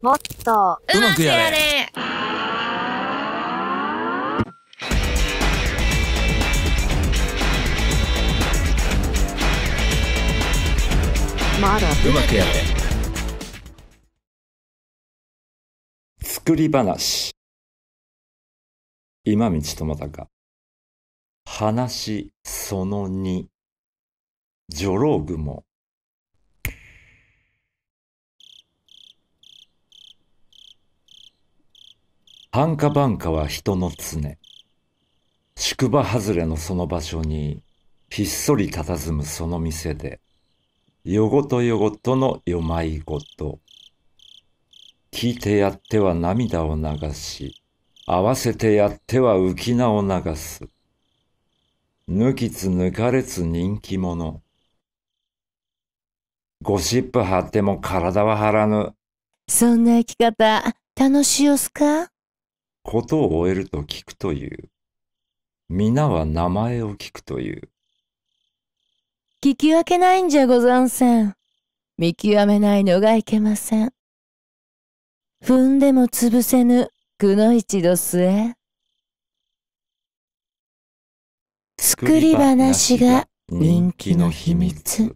もっと、うまくやれまだうまくやれ作り話今道智か。話その2女郎雲カバンカは人の常。宿場外れのその場所に、ひっそり佇むその店で、よごとよごとのよまいごと。聞いてやっては涙を流し、合わせてやっては浮き名を流す。抜きつ抜かれつ人気者。ゴシップ張っても体は張らぬ。そんな生き方、楽しいすかことを終えると聞くという。皆は名前を聞くという。聞き分けないんじゃござんせん。見極めないのがいけません。踏んでも潰せぬ、くの一度末。作り話が人気の秘密。